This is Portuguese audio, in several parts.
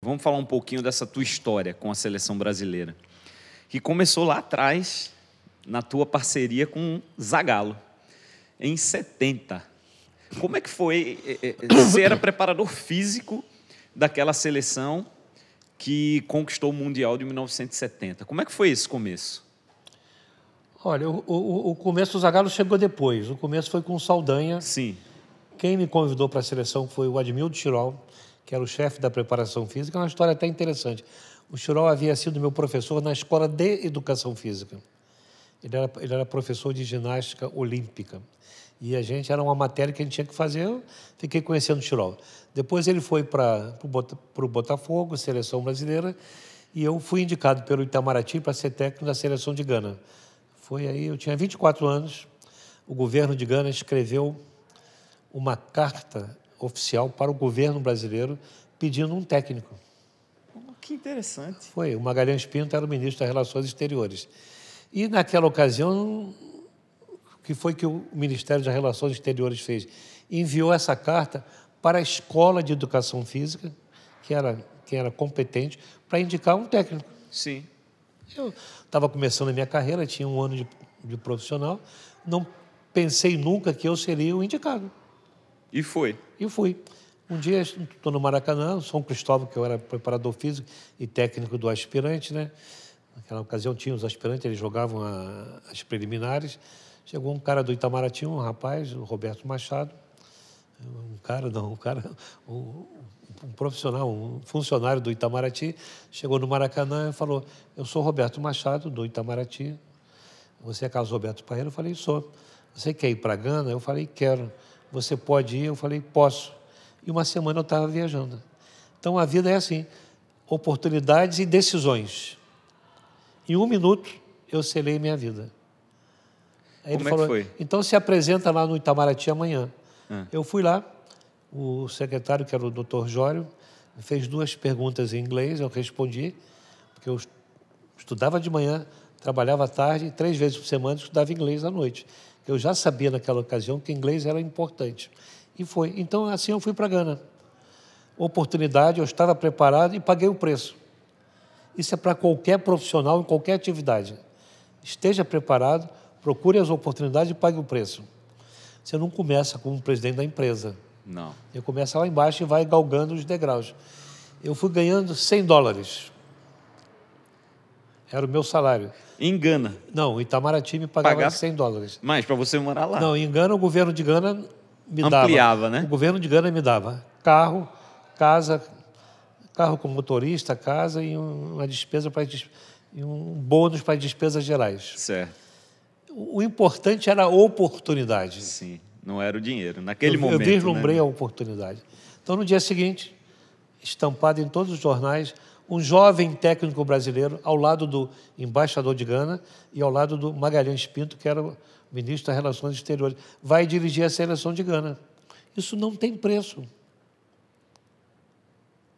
Vamos falar um pouquinho dessa tua história com a seleção brasileira, que começou lá atrás, na tua parceria com Zagallo, em 70. Como é que foi? Eh, eh, eh, você era preparador físico daquela seleção que conquistou o Mundial de 1970. Como é que foi esse começo? Olha, o, o, o começo do Zagallo chegou depois. O começo foi com o Saldanha. Sim quem me convidou para a seleção foi o Admildo Chirol, que era o chefe da preparação física. É uma história até interessante. O Chirol havia sido meu professor na escola de educação física. Ele era, ele era professor de ginástica olímpica. E a gente era uma matéria que a gente tinha que fazer. Eu fiquei conhecendo o Chirol. Depois ele foi para o Botafogo, seleção brasileira, e eu fui indicado pelo Itamaraty para ser técnico da seleção de Gana. Foi aí, eu tinha 24 anos. O governo de Gana escreveu uma carta oficial para o governo brasileiro pedindo um técnico. Oh, que interessante. Foi. O Magalhães Pinto era o ministro das Relações Exteriores. E, naquela ocasião, o que foi que o Ministério das Relações Exteriores fez? Enviou essa carta para a Escola de Educação Física, que era, que era competente, para indicar um técnico. Sim. Eu estava começando a minha carreira, tinha um ano de, de profissional, não pensei nunca que eu seria o indicado. E foi? E fui. Um dia, estou no Maracanã, São Cristóvão, que eu era preparador físico e técnico do aspirante, né? Naquela ocasião tinha os aspirantes, eles jogavam a, as preliminares. Chegou um cara do Itamaraty, um rapaz, o Roberto Machado. Um cara, não, um cara, um, um profissional, um funcionário do Itamaraty. Chegou no Maracanã e falou: Eu sou Roberto Machado, do Itamaraty. Você é Carlos Roberto Parreira? Eu falei: Sou. Você quer ir para Gana? Eu falei: Quero. Você pode ir? Eu falei, posso. E uma semana eu estava viajando. Então a vida é assim: oportunidades e decisões. Em um minuto eu selei minha vida. Aí Como ele é falou, é foi? Então se apresenta lá no Itamaraty amanhã. Hum. Eu fui lá, o secretário, que era o doutor Jório, fez duas perguntas em inglês, eu respondi, porque eu estudava de manhã, trabalhava à tarde, três vezes por semana estudava inglês à noite. Eu já sabia naquela ocasião que inglês era importante. E foi. Então, assim eu fui para Gana. Oportunidade, eu estava preparado e paguei o preço. Isso é para qualquer profissional, em qualquer atividade. Esteja preparado, procure as oportunidades e pague o preço. Você não começa como presidente da empresa. Não. Você começa lá embaixo e vai galgando os degraus. Eu fui ganhando 100 dólares era o meu salário. Em Gana? Não, Itamaraty me pagava, pagava? 100 dólares. Mas para você morar lá? Não, em Gana o governo de Gana me Ampliava, dava. Ampliava, né? O governo de Gana me dava carro, casa, carro com motorista, casa e uma despesa para e um bônus para despesas gerais. Certo. O importante era a oportunidade. Sim, não era o dinheiro. Naquele eu, momento. Eu né? deslumbrei né? a oportunidade. Então, no dia seguinte, estampado em todos os jornais, um jovem técnico brasileiro ao lado do embaixador de Gana e ao lado do Magalhães Pinto, que era o ministro das Relações Exteriores. Vai dirigir a seleção de Gana. Isso não tem preço.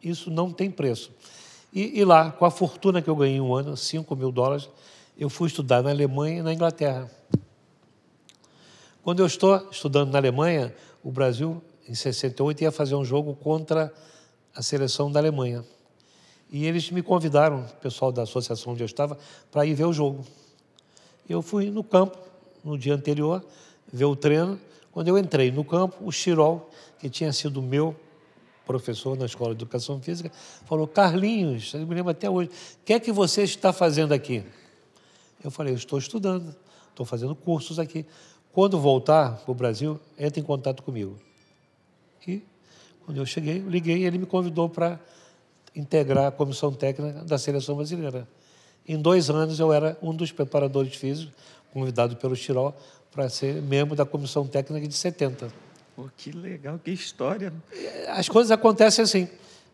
Isso não tem preço. E, e, lá, com a fortuna que eu ganhei um ano, 5 mil dólares, eu fui estudar na Alemanha e na Inglaterra. Quando eu estou estudando na Alemanha, o Brasil, em 68, ia fazer um jogo contra a seleção da Alemanha. E eles me convidaram, o pessoal da associação onde eu estava, para ir ver o jogo. Eu fui no campo no dia anterior, ver o treino. Quando eu entrei no campo, o Chirol, que tinha sido meu professor na Escola de Educação Física, falou: Carlinhos, eu me lembro até hoje, o que é que você está fazendo aqui? Eu falei: eu estou estudando, estou fazendo cursos aqui. Quando voltar para o Brasil, entre em contato comigo. E quando eu cheguei, liguei e ele me convidou para integrar a comissão técnica da seleção brasileira. Em dois anos, eu era um dos preparadores físicos, convidado pelo Tirol, para ser membro da comissão técnica de 70. Pô, que legal, que história. As coisas acontecem assim.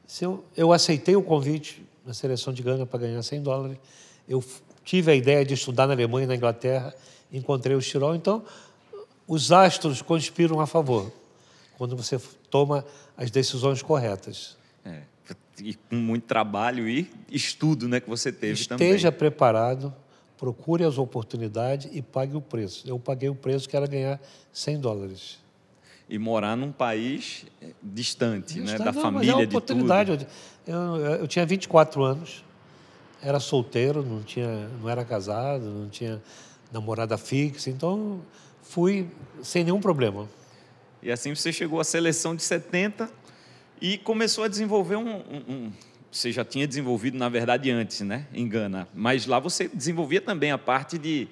Se eu, eu aceitei o convite na seleção de Gana para ganhar 100 dólares, eu tive a ideia de estudar na Alemanha e na Inglaterra, encontrei o Tirol, então os astros conspiram a favor quando você toma as decisões corretas. É e com muito trabalho e estudo né, que você teve Esteja também. Esteja preparado, procure as oportunidades e pague o preço. Eu paguei o preço que era ganhar 100 dólares. E morar num país distante, eh, distante né, da não, família, mas é oportunidade. de tudo. Eu, eu tinha 24 anos, era solteiro, não, tinha, não era casado, não tinha namorada fixa, então fui sem nenhum problema. E assim você chegou à seleção de 70, e começou a desenvolver um, um, um, Você já tinha desenvolvido, na verdade, antes, né? Engana. Mas lá você desenvolvia também a parte de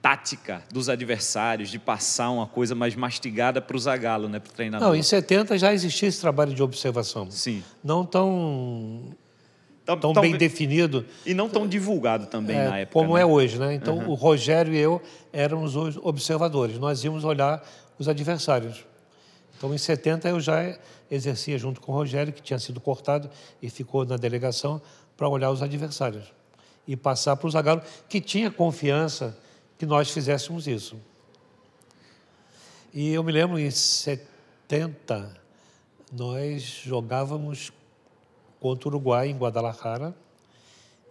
tática dos adversários, de passar uma coisa mais mastigada para o Zagalo, né? Para o treinador. Não, em 70 já existia esse trabalho de observação. Sim. Não tão tão, tão bem definido. E não tão divulgado também é, na época. Como né? é hoje, né? Então, uhum. o Rogério e eu éramos os observadores. Nós íamos olhar os adversários. Então, em 70, eu já exercia junto com o Rogério, que tinha sido cortado e ficou na delegação para olhar os adversários e passar para o Zagallo, que tinha confiança que nós fizéssemos isso. E eu me lembro, em 70, nós jogávamos contra o Uruguai, em Guadalajara,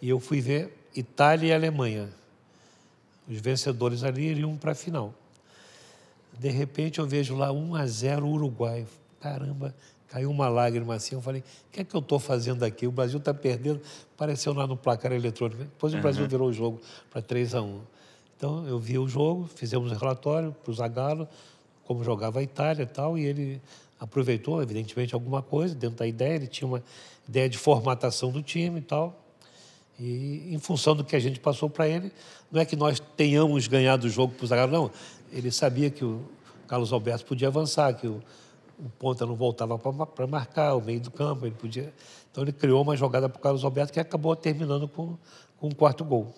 e eu fui ver Itália e Alemanha. Os vencedores ali iriam para a final. De repente eu vejo lá 1 a 0 Uruguai. Caramba, caiu uma lágrima assim. Eu falei, o que é que eu estou fazendo aqui? O Brasil está perdendo. Apareceu lá no placar eletrônico. Depois uhum. o Brasil uhum. virou o jogo para 3 a 1 Então eu vi o jogo, fizemos um relatório para o Zagallo, como jogava a Itália e tal, e ele aproveitou, evidentemente, alguma coisa dentro da ideia. Ele tinha uma ideia de formatação do time e tal. E em função do que a gente passou para ele, não é que nós tenhamos ganhado o jogo para o Zagallo, não. Ele sabia que o Carlos Alberto podia avançar, que o, o ponta não voltava para marcar, o meio do campo, ele podia. Então ele criou uma jogada para o Carlos Alberto que acabou terminando com, com um quarto gol.